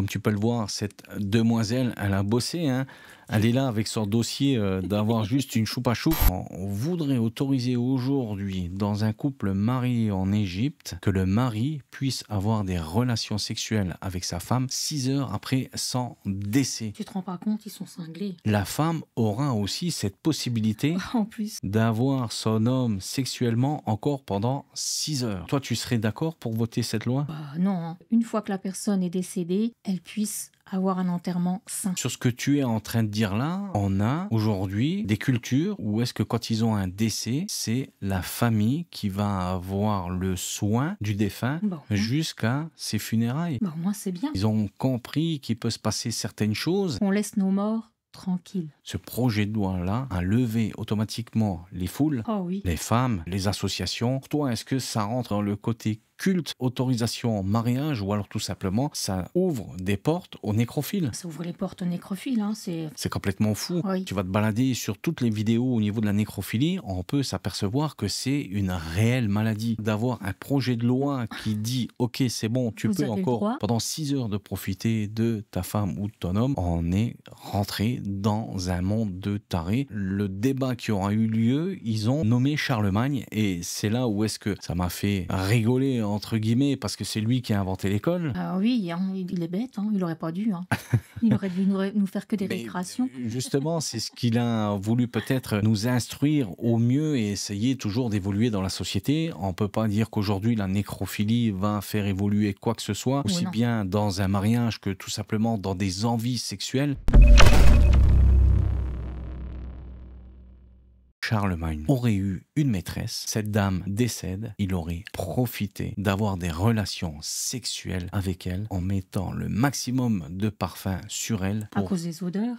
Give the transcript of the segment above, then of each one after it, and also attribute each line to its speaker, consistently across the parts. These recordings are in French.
Speaker 1: Comme tu peux le voir, cette demoiselle, elle a bossé. Hein. Elle est là avec son dossier euh, d'avoir juste une choupa choupe. On voudrait autoriser aujourd'hui dans un couple marié en Égypte que le mari puisse avoir des relations sexuelles avec sa femme 6 heures après son décès. Tu te rends pas compte, ils sont cinglés. La femme aura aussi cette possibilité en d'avoir son homme sexuellement encore pendant 6 heures. Toi, tu serais d'accord pour voter cette loi bah, Non. Hein. Une fois que la personne est décédée, elle puisse avoir un enterrement sain. Sur ce que tu es en train de dire là, on a aujourd'hui des cultures où est-ce que quand ils ont un décès, c'est la famille qui va avoir le soin du défunt hein. jusqu'à ses funérailles. moi c'est bien. Ils ont compris qu'il peut se passer certaines choses. On laisse nos morts tranquilles. Ce projet de loi-là a levé automatiquement les foules, ah les femmes, les associations. toi, est-ce que ça rentre dans le côté culte, autorisation mariage, ou alors tout simplement, ça ouvre des portes aux nécrophiles. Ça ouvre les portes aux nécrophiles, hein, c'est... complètement fou. Tu vas te balader sur toutes les vidéos au niveau de la nécrophilie, on peut s'apercevoir que c'est une réelle maladie. D'avoir un projet de loi qui dit, ok, c'est bon, tu peux encore pendant 6 heures de profiter de ta femme ou de ton homme, on est rentré dans un monde de tarés. Le débat qui aura eu lieu, ils ont nommé Charlemagne, et c'est là où est-ce que ça m'a fait rigoler entre guillemets, parce que c'est lui qui a inventé l'école. Ah oui, hein, il est bête, hein, il n'aurait pas dû. Hein. Il aurait dû nous, faire que des Mais Justement, c'est ce qu'il a voulu peut-être nous instruire au mieux et essayer toujours d'évoluer dans la société. On peut pas dire qu'aujourd'hui la nécrophilie va faire évoluer quoi que ce soit, aussi bien dans un mariage que tout simplement dans des envies sexuelles. Charlemagne aurait eu une maîtresse, cette dame décède, il aurait profité d'avoir des relations sexuelles avec elle en mettant le maximum de parfum sur elle. À cause des odeurs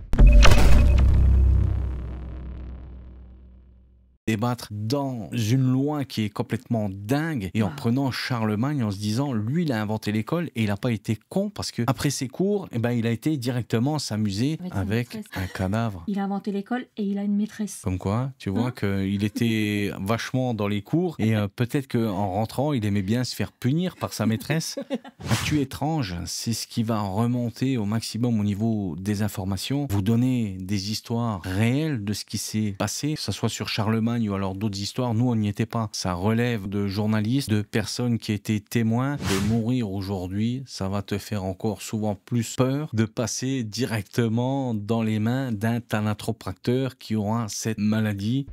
Speaker 1: débattre dans une loi qui est complètement dingue et en ah. prenant Charlemagne en se disant lui il a inventé l'école et il n'a pas été con parce que après ses cours et eh ben il a été directement s'amuser avec, un cadavre. Il a inventé l'école et il a une maîtresse. Comme quoi tu vois que hein qu'il était vachement dans les cours et euh, peut-être qu'en rentrant il aimait bien se faire punir par sa maîtresse. tu étrange c'est ce qui va remonter au maximum au niveau des informations vous donner des histoires réelles de ce qui s'est passé que ce soit sur Charlemagne ou alors d'autres histoires, nous on n'y était pas. Ça relève de journalistes, de personnes qui étaient témoins. De mourir aujourd'hui, ça va te faire encore souvent plus peur de passer directement dans les mains d'un thanatopracteur qui aura cette maladie.